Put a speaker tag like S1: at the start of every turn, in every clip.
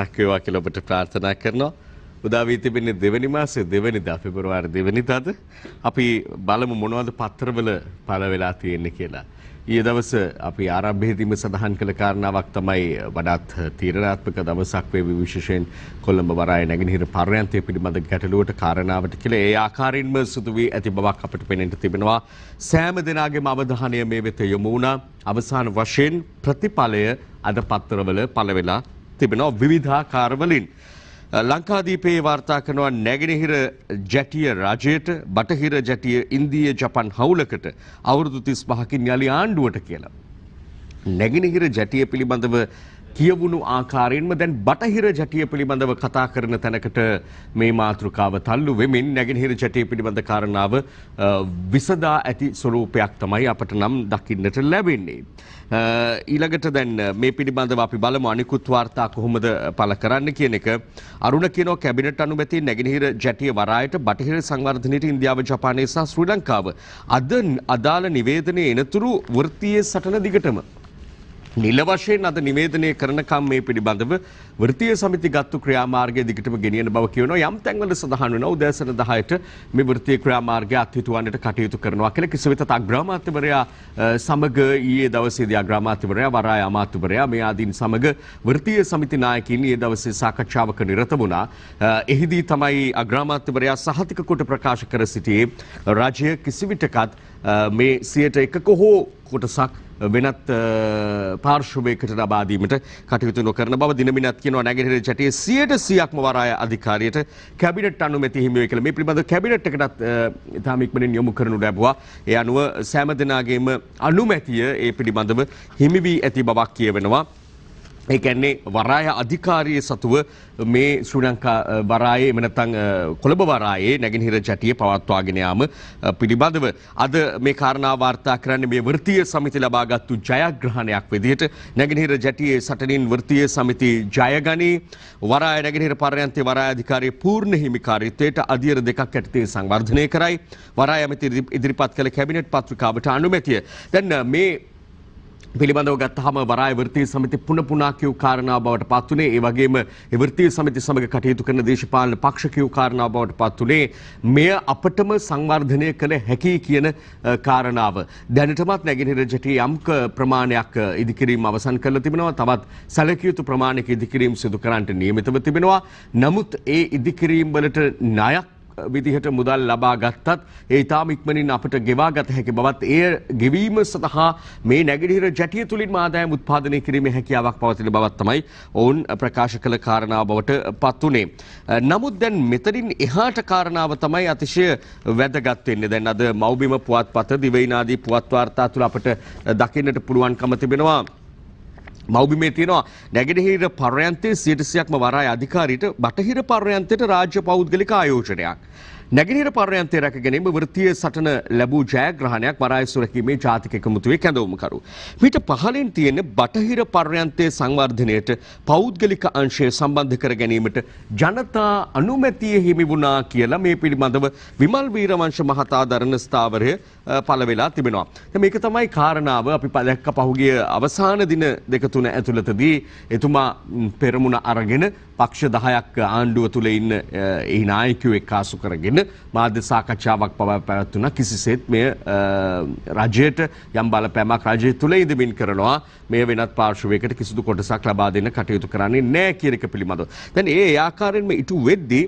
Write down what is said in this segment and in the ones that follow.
S1: පමණක් වේවා කියලා ඔබට ප්‍රාර්ථනා කරනවා. උදා වී තිබෙන්නේ දෙවැනි මාසේ දෙවැනිදා පෙබරවාරි දෙවැනිදාද අපි බලමු මොනවද පත්‍රවල පළ වෙලා තියෙන්නේ කියලා. ඊයේ දවස අපි ආරම්භයේදීම සඳහන් කළ කාරණාවක් තමයි වඩාත් තීරණාත්මක දවසක් වේ විශේෂයෙන් කොළඹ වරාය නැගෙනහිර පර්යන්තය පිළිබඳ ගැටලුවට කාරණාවට කියලා ඒ ආකාරයෙන්ම සිදු වී ඇති බවක් අපට පෙනෙන්න තිබෙනවා සෑම දිනාගේම අවධානය මේ වෙත යොමු වුණා අවසාන වශයෙන් ප්‍රතිඵලය අද පත්‍රවල පළ වෙලා තිබෙනවා විවිධාකාර වලින්. ලංකාදීපයේ වාර්තා කරනවා නැගෙනහිර ජැටිය රජයට බටහිර ජැටිය ඉන්දිය ජපන් හවුලකට අවුරුදු 35කින් යලි ආණ්ඩුවට කියලා. නැගෙනහිර ජැටිය පිළිබඳව කියවුණු ආකාරයෙන්ම දැන් බටහිර ජටිය පිළිබඳව කතා කරන තැනකට මේ මාතෘකාව තල්ලු වෙමින් නැගෙනහිර ජටිය පිළිබඳ කාරණාව විසදා ඇති ස්වරූපයක් තමයි අපට නම් දකින්නට ලැබෙන්නේ. ඊළඟට දැන් මේ පිළිබඳව අපි බලමු අනිකුත් වාර්තා කොහොමද පළ කරන්න කියන එක. අරුණ කියනෝ කැබිනට් අනුමැති නැගෙනහිර ජටිය වරායට බටහිර සංවර්ධනයට ඉන්දියාව ජපානය සහ ශ්‍රී ලංකාව අද අදාළ නිවේදනය එනතුරු වෘත්තීය සටන දිගටම නිල වශයෙන් අද නිවේදනය කරනකම් මේ පිළිබඳව වෘත්තීය සමිති ගත්තු ක්‍රියාමාර්ගය දිගටම ගෙනියන බව කියනවා යම් තැන්වල සඳහන් වෙනවා උදෑසන 10ට මේ වෘත්තීය ක්‍රියාමාර්ගය අත්හිටුවන්නට කටයුතු කරනවා කියලා කිසිම වෙතත් අග්‍රාමාත්‍යවරයා සමග ඊයේ දවසේදී අග්‍රාමාත්‍යවරයා වරාය අමාත්‍යවරයා මේ ආදීන් සමග වෘත්තීය සමිති නායකයින් ඊයේ දවසේ සාකච්ඡාවක නිරත වුණා. එහිදී තමයි අග්‍රාමාත්‍යවරයා සහතික කොට ප්‍රකාශ කර සිටියේ රාජ්‍ය කිසිවිටකත් මේ 101ක හෝ කොටසක් වෙනත් පාර්ශවයකට ලබාදීමට කටයුතු නොකරන බව දිනමිනත් කියනවා නැගෙනහිර ජටයේ 100%ක්ම වරාය අධිකාරියට කැබිනට් අනුමැති හිමි වෙයි කියලා. මේ පිළිබඳව කැබිනට් එකටත් තාම ඉක්මනින් යොමු කරනු ලැබුවා. ඒ අනුව සෑම දිනාගේම අනුමැතිය ඒ පිළිබඳව හිමි වී ඇති බවක් කියවෙනවා. ඒකන්නේ වරාය අධිකාරය සතුව මේ ශ්‍රී ලංකා වරායේ එමනතං කොළඹ වරායේ නැගෙනහිර ජැටිය පවත්වාගෙන යාම පිළිබඳව අද මේ කාරණා වාර්තා කරන්නේ මේ වෘත්තීය සමිති ලබාගත්තු ජයග්‍රහණයක් විදිහට නැගෙනහිර ජැටියේ සටනින් වෘත්තීය සමිති ජයගනී වරාය නැගෙනහිර පර්යන්තේ වරාය අධිකාරියේ පූර්ණ හිමිකාරීත්වයට අධියර දෙකක් ඇටතේ සංවර්ධනය කරයි වරාය ඇමති ඉදිරිපත් කළ කැබිනට් පත්‍රිකාවට අනුමැතිය දැන් මේ පිළිබඳව ගත්තහම වරාය වෘත්තීය සමිති පුන පුනා කියූ කාරණා බවට පත් උනේ ඒ වගේම ඒ වෘත්තීය සමිති සමග කටයුතු කරන දේශපාලන පක්ෂ කියූ කාරණා බවට පත් උනේ මෙය අපටම සංවර්ධනය කළ හැකි කියන කාරණාව දැනටමත් නැගෙනහිර ජටි යම්ක ප්‍රමාණයක් ඉදිකිරීම අවසන් කරලා තිබෙනවා තවත් සැලකිය යුතු ප්‍රමාණයක ඉදිකිරීම සිදු කරන්නට නියමිතව තිබෙනවා නමුත් ඒ ඉදිකිරීම් වලට ණයක් විදිහට මුදල් ලබා ගත්තත් ඒ ඉතාම ඉක්මනින් අපට ගෙවා ගත හැකි බවත් එය ගෙවීම සඳහා මේ නැගිටිර ජැටිය තුලින් ආදායම් උත්පාදනය කිරීමේ හැකියාවක් පවතින බවත් තමයි ඔවුන් ප්‍රකාශ කළ කාරණාව බවට පත් වුණේ. නමුත් දැන් මෙතනින් එහාට කාරණාව තමයි අතිශය වැදගත් වෙන්නේ. දැන් අද මව්බිම පුවත්පත දිවයිනාදී පුවත් වාර්තා තුල අපට දකින්නට පුළුවන්කම තිබෙනවා. මෞබිමේ තියෙනවා නැගෙනහිර පර්යන්තයේ සියයට සියක්ම වරාය අධිකාරීට බටහිර පර්යන්තයට රාජ්‍ය පෞද්ගලික ආයෝජනයක්. නැගෙනහිර පර්යන්තය රැකගැනීම වෘත්තීය සටන ලැබූ ජයග්‍රහණයක් වරාය සුරැකීමේ ජාතික එකමුතුවේ කැඳවුම්කරු. මීට පහලින් තියෙන බටහිර පර්යන්තය සංවර්ධනයට පෞද්ගලික අංශය සම්බන්ධ කර ගැනීමට ජනතා අනුමැතිය හිමි වුණා කියලා මේ පිළිබඳව විමල් වීරවංශ මහතා දරණ ස්ථාවරය පළවෙලා තිබෙනවා. මේක තමයි කාරණාව අපි පදැක්ක පහුගිය අවසාන දින දෙක තුන ඇතුළතදී එතුමා පෙරමුණ අරගෙන පක්ෂ දහයක් ආණ්ඩුව තුළ ඉන්න එහි නායකයෝ එක්කාසු කරගෙන මාධ්‍ය සාකච්ඡාවක් පවා පැවැත්වුණා කිසිසේත් මේ රජයට යම් බලපෑමක් රජය තුළ ඉදමින් කරනවා මේ වෙනත් පාර්ශවයකට කිසිදු කොටසක් ලබා දෙන්න කටයුතු කරන්නේ නැහැ කියන එක පිළිබඳව. දැන් ඒ ආකාරයෙන්ම ඉටු වෙද්දී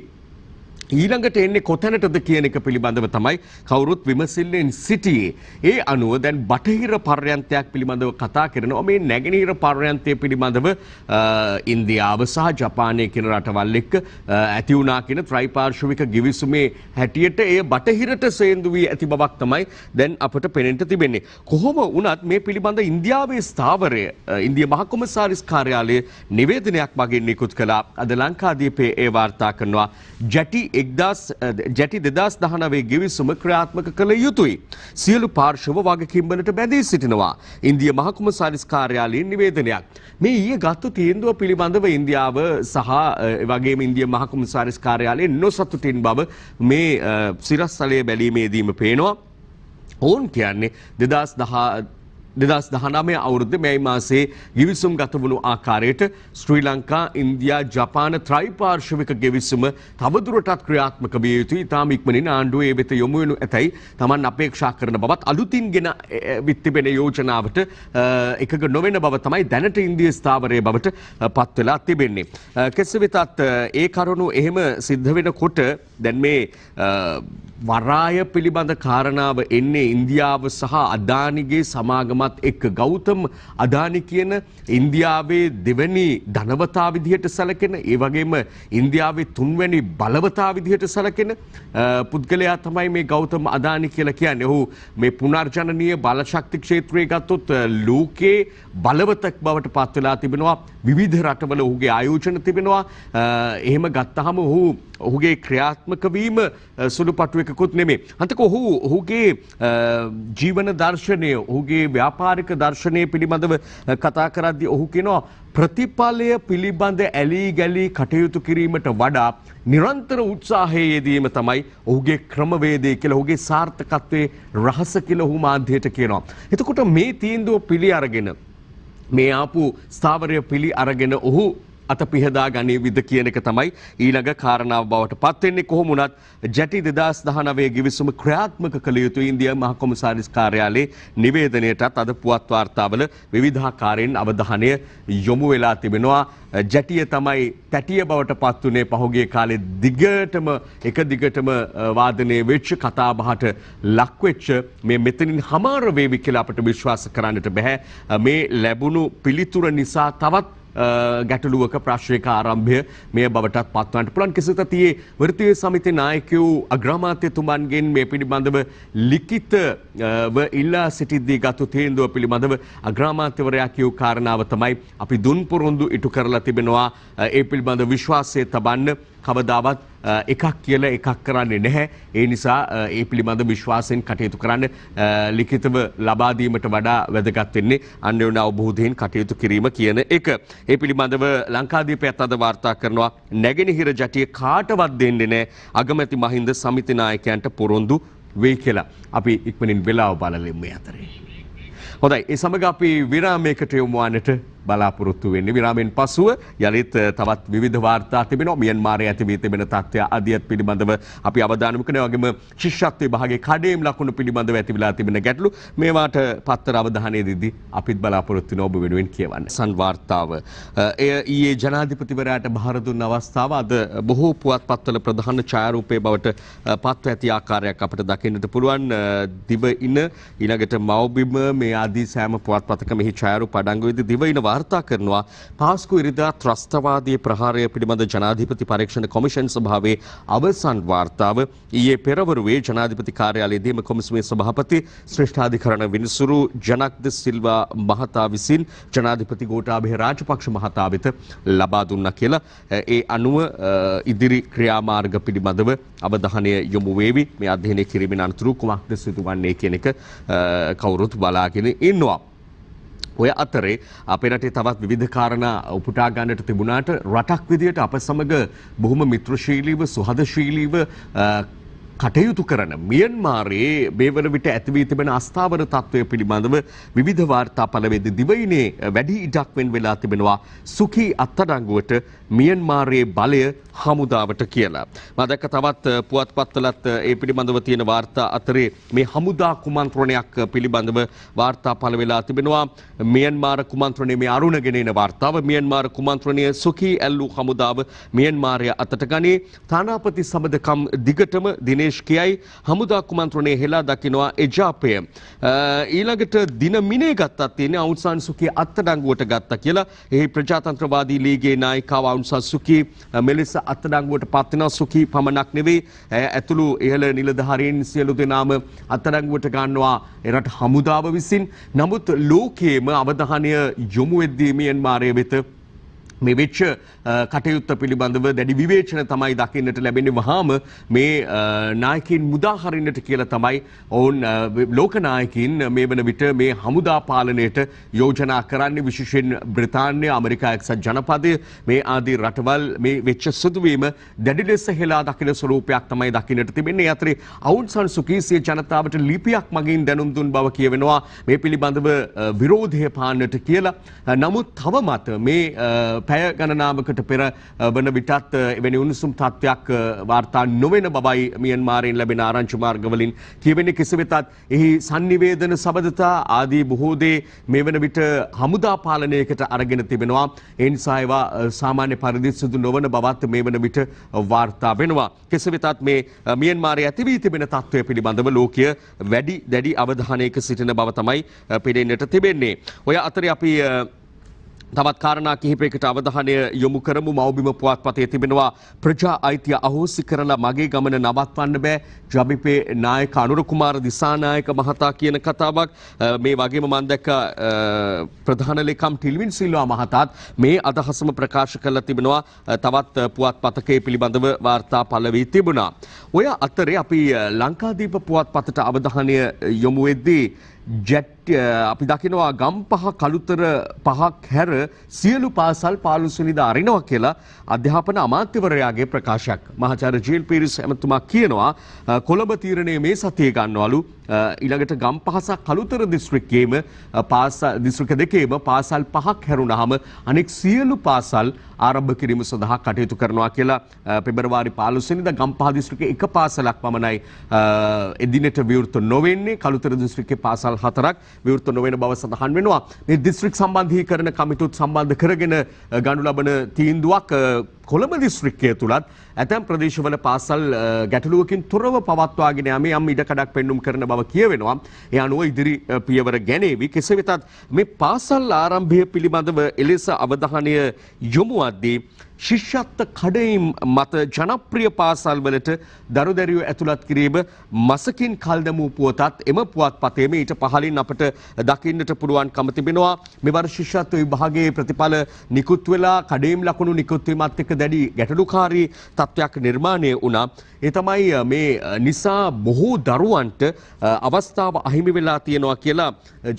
S1: ඊළඟට එන්නේ කොතැනටද කියන එක පිළිබඳව තමයි කවුරුත් විමසිල්ලෙන් සිටියේ. ඒ අනුව දැන් බටහිර පර්යන්තයක් පිළිබඳව කතා කරනවා. මේ නැගෙනහිර පර්යන්තය පිළිබඳව ඉන්දියාව සහ ජපානය කියන රටවල් එක්ක ඇති වුණා කියන ත්‍රිපාර්ශවික ගිවිසුමේ හැටියට එය බටහිරට සේන්දු වී ඇති බවක් තමයි දැන් අපට පෙනෙන්න තිබෙන්නේ. කොහොම වුණත් මේ පිළිබඳ ඉන්දියාවේ ස්ථාවරය ඉන්දිය මහකොමසාරිස් කාර්යාලය නිවේදනයක් මගින් නිකුත් කළා. අද ලංකාදීපේ ඒ වාර්තා කරනවා. ජටි එක්දස් ජැටි දෙදස් දහනවේ ගිවිසුම ක්‍රියාත්මක කළ යුතුයි. සියලු පාර්ශව වගකිම්බනට බැඳී සිටිනවා. ඉන්දිය මහකුම සාරිස් කාර්යාලයෙන් නිවේදනයක්. මේ ඊය ගත්තු තීන්දුව පිළිබඳව ඉන්දියාව සහ වගේ ඉන්දිය මහකුම සාරිස් කාර්යාලයෙන් නොසතුටින් බව මේ සිරස්සලය බැලීමේදීම පේනවා. ඔවුන් කියන්නේ දෙදස් දහ දෙදස් දහනමය අවුරුද්ධ මෙයි මාසේ ගිවිසුම් ගතවුණු ආකාරයට ශ්‍රී ලංකා ඉන්දයා ජපාන ත්‍රයිපාර්ශවික ගෙවිසුම තවදුරටත් ක්‍රියාත්මක විය යුතු ඉතාම ඉක්මනින් ආණ්ඩුව ඒ වෙත යොමුුවෙනු ඇතැයි තමන් අපේක්ෂා කරන බවත් අලුතින් ගෙන විත්තිබෙන යෝජනාවට එක නොවෙන බව තමයි දැනට ඉන්දිය ස්ථාවරය බවට පත්වෙලා තිබෙන්නේ. කෙස වෙතත් ඒ කරුණු එහෙම සිද්ධ වෙන කොට දැන් මේ වරාය පිළිබඳ කාරණාව එන්නේ ඉන්දියාව සහ අදානිගේ සමාගමත් එක්ක ගෞතම් අදානි කියන ඉන්දියාවේ දෙවැනි ධනවතා විදිහට සැලකෙන ඒ වගේම ඉන්දියාවේ තුන්වැනි බලවතා විදිහට සැලකෙන පුද්ගලයා තමයි මේ ගෞතම් අදානි කියලා කියන්නේ. ඔහු මේ පුනර්ජනනීය බලශක්ති ක්ෂේත්‍රයේ ගත්තොත් ලෝකේ බලවතෙක් බවට පත් වෙලා තිබෙනවා. විවිධ රටවල ඔහුගේ ආයෝජන තිබෙනවා. එහෙම ගත්තහම ඔහු ඔහුගේ ක්‍රියාත්මක ක්‍රියාත්මක වීම සුළු පටුවකකුත් නෙමේ. අන්තක ඔහු ඔහුගේ ජීවන දර්ශනය ඔහුගේ ව්‍යාපාරික දර්ශනය පිළිබඳව කතා කරද්දි ඔහු කෙනවා ප්‍රතිඵලය පිළිබඳ ඇලී ගැලී කටයුතු කිරීමට වඩා නිරන්තර උත්සාහයේදීම තමයි ඔහුගේ ක්‍රමවේදය කියලා ඔහුගේ සාර්ථකත්වයේ රහස කියලා ඔහු මාධ්‍යයට කියනවා. එතකොට මේ තීන්දුව පිළි අරගෙන මේ ආපු ස්ථාවරය පිළි අරගෙන ඔහු අත පිහදා ගනීවිද කියන එක තමයි ඊළඟ කාරණාව බවට පත්වෙන්නේ කොහොම වුණත් ජැටි 2019 ගිවිසුම ක්‍රියාත්මක කළ යුතු ඉන්දියා මහ කොමසාරිස් කාර්යාලයේ නිවේදනයටත් අද පුවත් වාර්තාවල විවිධාකාරයෙන් අවධානය යොමු වෙලා තිබෙනවා ජැටිය තමයි තැටිය බවට පත්වනේ පහුගේ කාලේ දිගටම එක දිගටම වාදනය වෙච්ච කතාබහට ලක්වෙච්ච මේ මෙතනින් හමාරවේවි කියලා අපට විශ්වාස කරන්නට බැහැ මේ ලැබුණු පිළිතුර නිසා තවත් ගැටලුවක ප්‍රශ්වයක ආරම්භය මේ බවට පත්වන්නට පුළන් කිසිතතියේ වෘතිය සමිති නායකයෝ අග්‍රාමාත්‍යතුමන්ගෙන් මේ පිළිබඳව ලිකිතව ඉල්ලා සිටිද්දී ගතු තේන්දුව පිළිබඳව අග්‍රාමාත්‍යවරයා කියූ කාරණාව තමයි අපි දුන් පොරොන්දු ඉටු කරලා තිබෙනවා ඒ පිළිබඳ විශ්වාසය තබන්න කවදාවත් එකක් කියල එකක් කරන්නේ නැහැ. ඒ නිසා ඒ පිළිබඳ විශ්වාසයෙන් කටයුතු කරන්න ලිඛිතව ලබාදීමට වඩා වැදගත්වෙන්නේ අන්‍යවන අවබෝධයෙන් කටයුතු කිරීම කියන එක. ඒ පිළිබඳව ලංකාදීපයත් අද වාර්තා කරනවා නැගෙනහිර ජටිය කාටවත් දෙන්නේ නෑ අගමැති මහින්ද සමිතිනායකයන්ට පොරොන්දු වෙයි කියලා. අපි ඉක්මනින් වෙලාව බලලෙම අතරේ. හොඳයි ඒ සමඟ අපි විරාමයකට යොමුවානට බලාපොරොත්තු වෙන්නේ. විරාමෙන් පසුව යළිත් තවත් විවිධ වාර්තා තිබෙනවා. මියන්මාරයේ ඇති වී තිබෙන තත්ත්වය අධියත් පිළිබඳව අපි අවධානය කරනවා. වගේම ශිෂ්‍යත්ව විභාගයේ කඩේම් ලකුණු පිළිබඳව ඇති වෙලා තිබෙන ගැටලු මේවාට පත්තර අවධානය දීදී අපිත් බලාපොරොත්තු වෙන ඔබ වෙනුවෙන් කියවන්න. සංවාර්තාව. එය ඊයේ ජනාධිපතිවරයාට භාර දුන්න අවස්ථාව අද බොහෝ පුවත්පත්වල ප්‍රධාන ඡායාරූපයේ බවට පත්ව ඇති ආකාරයක් අපිට දකින්නට පුළුවන්. දිවයින ඊළඟට මව්බිම මේ ආදී සෑම පුවත්පතක මෙහි ඡායාරූප අඩංගු වෙදී දිවයින වාර්තා කරනවා පාස්කු ඉරිදා ත්‍රස්තවාදී ප්‍රහාරය පිළිබඳ ජනාධිපති පරීක්ෂණ කොමිෂන් සභාවේ අවසන් වාර්තාව ඊයේ පෙරවරුවේ ජනාධිපති කාර්යාලයේදීම කොමිසමේ සභාපති ශ්‍රේෂ්ඨාධිකරණ විනිසුරු ජනක්ද සිල්වා මහතා විසින් ජනාධිපති ගෝඨාභය රාජපක්ෂ මහතා වෙත ලබා දුන්නා කියලා ඒ අනුව ඉදිරි ක්‍රියාමාර්ග පිළිබඳව අවධානය යොමු වේවි මේ අධ්‍යයනය කිරීමෙන් අනතුරු කුමක්ද සිදුවන්නේ කියන එක කවුරුත් බලාගෙන ඉන්නවා. ඔය අතරේ අපේ රටේ තවත් විවිධ කාරණා උපුටා ගන්නට තිබුණාට රටක් විදියට අප සමග බොහොම මිත්‍රශීලීව සුහදශීලීව කටයුතු කරන මියන්මාරයේ බේවන විට ඇතිවී තිබෙන අස්ථාවර තත්ත්වය පිළිබඳව විවිධ වාර්තා පළවෙද දිවයිනේ වැඩි ඉඩක්වෙන් වෙලා තිබෙනවා සුකී අත්තඩංගුවට මියන්මාරයේ බලය හමුදාවට කියලා. මදක තවත් පුවත්පත්වලත් ඒ පිළිබඳව තියෙන වාර්තා අතරේ මේ හමුදා කුමන්ත්‍රණයක් පිළිබඳව වාර්තා පළ වෙලා තිබෙනවා මියන්මාර කුමන්ත්‍රණය මේ අරුණගෙනන වාර්තාව මියන්මාර කුමන්ත්‍රණය සුකී ඇල්ලූ හමුදාව මියන්මාරය අතට ගනේ තානාපති සබඳකම් දිගටම දින දිනේශ් කියයි හමුදා කුමන්ත්‍රණය හෙලා දකිනවා එජාපය. ඊළඟට දින මිනේ ගත්තත් තියෙන අවුන්සාන් සුකි අත්තඩංගුවට ගත්තා කියලා එහි ප්‍රජාතන්ත්‍රවාදී ලීගේ නායිකාව අවුන්සාන් සුකි මෙලෙස අත්තඩංගුවට පත්වෙනවා සුකි පමණක් නෙවෙයි ඇතුළු ඉහළ නිලධාරීන් සියලු දෙනාම අත්තඩංගුවට ගන්නවා එරට හමුදාව විසින් නමුත් ලෝකයේම අවධානය යොමු වෙද්දී මියන්මාරය වෙත මේ වෙච්ච කටයුත්ත පිළිබඳව දැඩි විවේචන තමයි දකින්නට ලැබෙන්නේ වහාම මේ නායකයින් මුදා හරින්නට කියලා තමයි ඔවුන් ලෝකනායකින් මේ වන විට මේ හමුදා පාලනයට යෝජනා කරන්නේ විශේෂයෙන් බ්‍රිතාන්‍ය ඇමරිකා එක්සත් ජනපදය මේ ආදී රටවල් මේ වෙච්ච සිදුවීම දැඩි ලෙස හෙලා දකින ස්වරූපයක් තමයි දකින්නට තිබෙන්නේ අතරේ අවුන් සන් සුකීසිය ජනතාවට ලිපියක් මගින් දැනුම් දුන් බව කියවෙනවා මේ පිළිබඳව විරෝධය පාන්නට කියලා නමුත් තවමත් මේ පැය ගණනාවකට පෙර වන විටත් එවැනි උණුසුම් තත්ත්වයක් වාර්තා නොවන බවයි මියන්මාරයෙන් ලැබෙන ආරංචි මාර්ගවලින් කියවෙන්නේ කිසි වෙතත් එහි sannivedana සබඳතා ආදී බොහෝ දේ මේ වන විට හමුදා පාලනයකට අරගෙන තිබෙනවා ඒ නිසා ඒවා සාමාන්‍ය පරිදි සිදු නොවන බවත් මේ වන විට වාර්තා වෙනවා කෙසේ වෙතත් මේ මියන්මාරයේ ඇති වී තිබෙන තත්ත්වය පිළිබඳව ලෝකය වැඩි දැඩි අවධානයක සිටින බව තමයි පෙනෙන්නට තිබෙන්නේ ඔය අතරේ අපි තවත් කාරණා කිහිපයකට අවධානය යොමු කරමු මව්බිම පුවත්පතේ තිබෙනවා ප්‍රජා අයිතිය අහෝසි කරලා මගේ ගමන නවත්වන්න බෑ ජබිපේ නායක අනුර කුමාර දිසානායක මහතා කියන කතාවක් මේ වගේම මම දැක්ක ප්‍රධාන ලේකම් ටිල්වින් සිල්වා මහතාත් මේ අදහසම ප්‍රකාශ කරලා තිබෙනවා තවත් පුවත්පතකේ පිළිබඳව වාර්තා පළ වී තිබුණා ඔය අතරේ අපි ලංකාදීප පුවත්පතට අවධානය යොමු වෙද්දී ජෙට් අපි දකිනවා ගම්පහ කළුතර පහක් හැර සියලු පාසල් 15 වෙනිදා අරිනවා කියලා අධ්‍යාපන අමාත්‍යවරයාගේ ප්‍රකාශයක්. මහාචාර්ය ජීල් පීරිස් එමතුමා කියනවා කොළඹ තීරණය මේ සතියේ ගන්නවලු ඊළඟට ගම්පහ සහ කළුතර දිස්ත්‍රික්කයේම පාසල් දිස්ත්‍රික්ක දෙකේම පාසල් පහක් හැරුණාම අනෙක් සියලු පාසල් ආරම්භ කිරීම සඳහා කටයුතු කරනවා කියලා පෙබරවාරි 15 වෙනිදා ගම්පහ දිස්ත්‍රික්කයේ එක පාසලක් පමණයි එදිනෙට විවෘත නොවෙන්නේ කළුතර දිස්ත්‍රික්කයේ පාසල් හතරක් විවෘත නොවන බව සඳහන් වෙනවා. මේ දිස්ත්‍රික් සම්බන්ධීකරණ කමිටුත් සම්බන්ධ කරගෙන ගනු ලබන තීන්දුවක් කොළඹ දිස්ත්‍රික්කය තුලත් ඇතැම් ප්‍රදේශවල පාසල් ගැටලුවකින් තොරව පවත්වාගෙන යමේ යම් ඉඩකඩක් පෙන්눔 කරන බව කියවෙනවා. ඒ අනුව ඉදිරි පියවර ගැනීවි. කෙසේ වෙතත් මේ පාසල් ආරම්භය පිළිබඳව එලෙස අවධානය යොමු අද්දී ශිෂ්‍යත්ව කඩයිම් මත ජනප්‍රිය පාසල් වලට දරුදැරියෝ ඇතුළත් කිරීම මසකින් කල් දැමූ පුවතත් එම පුවත්පතේම ඊට පහලින් අපට දකින්නට පුළුවන්කම තිබෙනවා. මෙවර ශිෂ්‍යත්ව විභාගයේ ප්‍රතිඵල නිකුත් වෙලා කඩේම් ලකුණු නිකුත් වීමත් එක්ක දැඩි ගැටලුකාරී තත්ත්වයක් නිර්මාණය වුණා. ඒ තමයි මේ නිසා බොහෝ දරුවන්ට අවස්ථාව අහිමි වෙලා තියෙනවා කියලා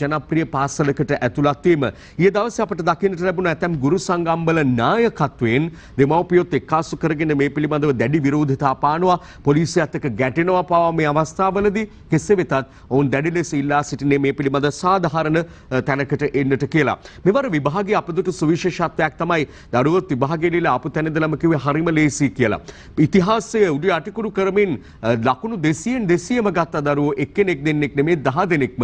S1: ජනප්‍රිය පාසලකට ඇතුළත් වීම. ඊයේ දවසේ අපට දකින්නට ලැබුණ ඇතම් ගුරු සංගම්වල නායකත්වයෙන් දෙමව්පියොත් එක්කාසු කරගෙන මේ පිළිබඳව දැඩි විරෝධතා පානවා. පොලිසියත් එක්ක ගැටෙනවා පවා මේ අවස්ථාවලදී කෙසේ වෙතත් ඔවුන් දැඩි ලෙස ඉල්ලා සිටින්නේ මේ පිළිබඳ සාධාරණ තැනකට එන්නට කියලා. මෙවර විභාගයේ අපදුට සුවිශේෂත්වයක් තමයි දරුවොත් විභාගයේදීලා ආපු තැනදලම කිව්වේ හරිම ලේසි කියලා. ඉතිහාසයේ උඩ අටිකුරු කරමින් ලකුණු 200න් 200ම ගත්ත දරුවෝ එක්කෙනෙක් දෙන්නෙක් නෙමේ 10 දෙනෙක්ම.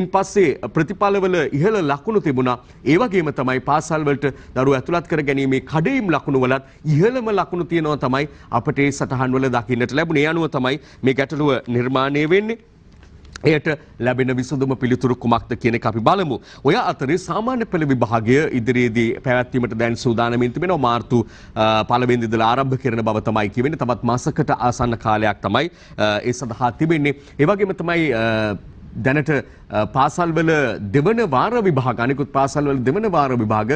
S1: ඉන්පස්සේ ප්‍රතිඵලවල ඉහළ ලකුණු තිබුණා. ඒ වගේම තමයි පාසල් වලට දරුවෝ ඇතුළත් කර ගැනීමේ කඩේම් ලකුණු ලකුණු වලත් ඉහළම ලකුණු තියෙනවා තමයි අපට ඒ සටහන් වල දකින්නට ලැබුණේ. අනුව තමයි මේ ගැටලුව නිර්මාණය වෙන්නේ. එයට ලැබෙන විසඳුම පිළිතුරු කුමක්ද කියන එක අපි බලමු. ඔය අතරේ සාමාන්‍ය පෙළ විභාගය ඉදිරියේදී පැවැත්වීමට දැන් සූදානමින් තිබෙනවා. මාර්තු පළවෙනි ඉඳලා ආරම්භ කරන බව තමයි කියවෙන්නේ. තවත් මාසකට ආසන්න කාලයක් තමයි ඒ සඳහා තිබෙන්නේ. ඒ වගේම තමයි දැනට පාසල්වල දෙවන වාර විභාග අනිකුත් පාසල්වල දෙවන වාර විභාග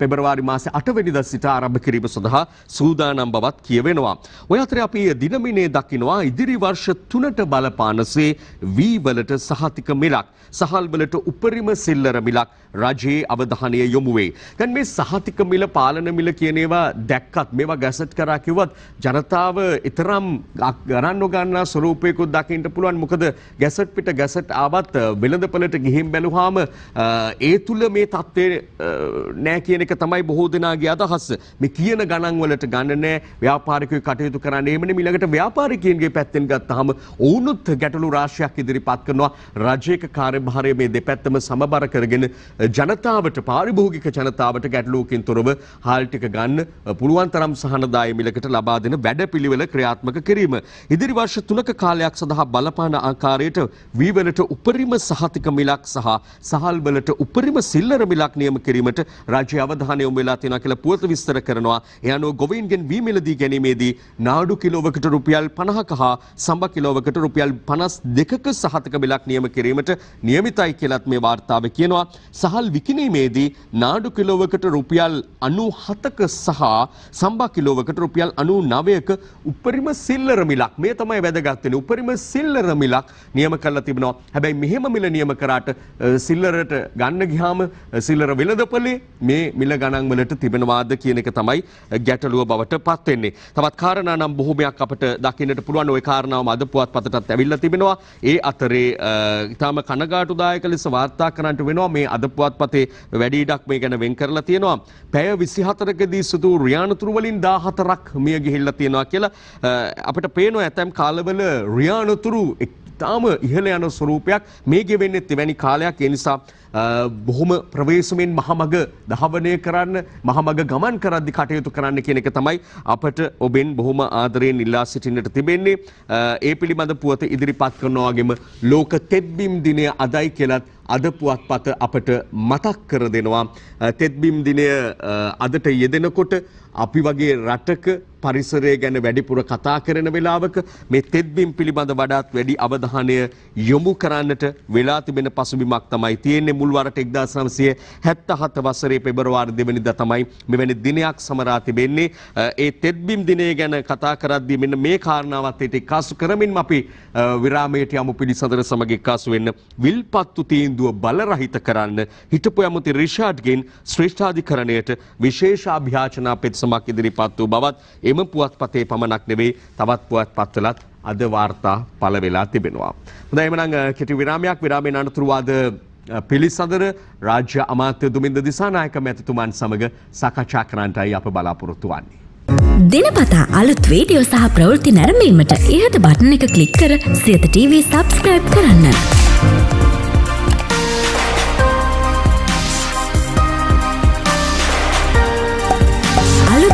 S1: පෙබරවාරි මාසේ 8 වෙනිදා සිට ආරම්භ කිරීම සඳහා සූදානම් බවත් කියවෙනවා. ඔය අතරේ අපි දිනමිනේ දකිනවා ඉදිරි වර්ෂ 3ට බලපානසේ වී වලට සහතික මිලක්, සහල් වලට උපරිම සිල්ලර මිලක් රජයේ අවධානය යොමු වේ. දැන් මේ සහතික මිල, පාලන මිල කියන ඒවා දැක්කත් මේවා ගැසට් කරා කිව්වත් ජනතාව ඊතරම් ගණන් නොගන්නා ස්වරූපයක දකින්න පුළුවන්. මොකද ගැසට් ගසට් පිට ගසට් ආවත් වෙළඳපලට ගිහින් බැලුවාම ඒ තුල මේ தත්ත්වේ නෑ කියන එක තමයි බොහෝ දෙනාගේ අදහස. මේ කියන ගණන් වලට ගණන නෑ ව්‍යාපාරිකයෝ කටයුතු කරන්නේ එමනේ ඊළඟට ව්‍යාපාරිකයන්ගේ පැත්තෙන් ගත්තාම ඔවුනුත් ගැටලු රාශියක් ඉදිරිපත් කරනවා. රජයක කාර්යභාරය මේ දෙපැත්තම සමබර කරගෙන ජනතාවට පාරිභෝගික ජනතාවට ගැටලුවකින් තොරව හාල් ටික ගන්න පුළුවන් තරම් සහනදාය මිලකට ලබා දෙන වැඩපිළිවෙල ක්‍රියාත්මක කිරීම. ඉදිරි වර්ෂ තුනක කාලයක් සඳහා බලපාන ආකාරයට වීවලට උපරිම සහතික මිලක් සහ සහල් වලට උපරිම සිල්ලර මිලක් නියම කිරීමට රාජ්‍ය අවධානය යොමු වෙලා තියෙනවා කියලා පුවත විස්තර කරනවා. ඒ අනුව ගොවීන්ගෙන් වී මිලදී ගැනීමේදී නාඩු කිලෝවකට රුපියල් 50ක හා සම්බ කිලෝවකට රුපියල් 52ක සහතික මිලක් නියම කිරීමට නියමිතයි කියලත් මේ වාර්තාවේ කියනවා. සහල් විකිණීමේදී නාඩු කිලෝවකට රුපියල් 97ක සහ සම්බා කිලෝවකට රුපියල් 99ක උපරිම සිල්ලර මිලක් මේ තමයි වැදගත් වෙන්නේ උපරිම සිල්ලර මිලක් නියම කරලා තිබෙනවා. හැබැයි මෙහෙම මිල නියම කරාට සිල්ලරට ගන්න ගියාම සිල්ලර වෙළඳපොලේ මේ මිල ගණන් වලට තිබෙනවාද කියන එක තමයි ගැටලුව බවට පත් වෙන්නේ. තවත් කාරණා නම් බොහොමයක් අපිට දකින්නට පුළුවන් ওই කාරණාවම අද පුවත්පතටත් ඇවිල්ලා තිබෙනවා. ඒ අතරේ ඊටාම කනගාටුදායක ලෙස වාර්තා කරන්නට වෙනවා මේ අද පුවත්පතේ වැඩි ඉඩක් මේ ගැන වෙන් කරලා තියෙනවා. පැය 24කදී සිදු රියානතුරු වලින් 14ක් මිය ගිහිල්ලා තියෙනවා කියලා අපිට පේනවා ඇතම් කාලවල රියානතුරු ඉතාම ඉහළ යන ස්වරූපයක් මේ ගෙවෙන්නෙත් එවැනි කාලයක් ඒ නිසා බොහොම ප්‍රවේශමෙන් මහමග ධාවනය කරන්න මහමග ගමන් කරද්දි කටයුතු කරන්න කියන එක තමයි අපට ඔබෙන් බොහොම ආදරයෙන් ඉල්ලා සිටින්නට තිබෙන්නේ ඒ පිළිබඳ පුවත ඉදිරිපත් කරනවා වගේම ලෝක තෙබ්බිම් දිනය අදයි කියලත් අද පුවත්පත අපට මතක් කර දෙනවා. තෙත්බිම් දිනය අදට යෙදෙනකොට අපි වගේ රටක පරිසරය ගැන වැඩිපුර කතා කරන වෙලාවක මේ තෙත්බිම් පිළිබඳ වඩාත් වැඩි අවධානය යොමු කරන්නට වෙලා තිබෙන පසුබිමක් තමයි තියෙන්නේ මුල් වරට 1977 වසරේ පෙබරවාරි දෙවනිදා තමයි මෙවැනි දිනයක් සමරා තිබෙන්නේ. ඒ තෙත්බිම් දිනය ගැන කතා කරද්දී මෙන්න මේ කාරණාවත් එක්ක එකතු කරමින් අපි විරාමයට යමු පිළිසඳර සමග එක්කාසු වෙන්න විල්පත්තු තීන්දුව ආණ්ඩුව බලරහිත කරන්න හිටපු ඇමති රිෂාඩ්ගෙන් ශ්‍රේෂ්ඨාධිකරණයට විශේෂ අභ්‍යාචනා පෙත්සමක් ඉදිරිපත් වූ බවත් එම පුවත්පතේ පමණක් නෙවෙයි තවත් පුවත්පත්වලත් අද වාර්තා පළ වෙලා තිබෙනවා. හොඳයි එමනම් කෙටි විරාමයක් විරාමයෙන් අනතුරුව අද පිළිසඳර රාජ්‍ය අමාත්‍ය දුමින්ද දිසානායක මැතිතුමන් සමග සාකච්ඡා කරන්නටයි අප බලාපොරොත්තු වන්නේ. දිනපතා අලුත් වීඩියෝ සහ ප්‍රවෘත්ති නැරඹීමට ඉහත බටන එක ක්ලික් කර සියත TV සබස්ක්‍රයිබ් කරන්න.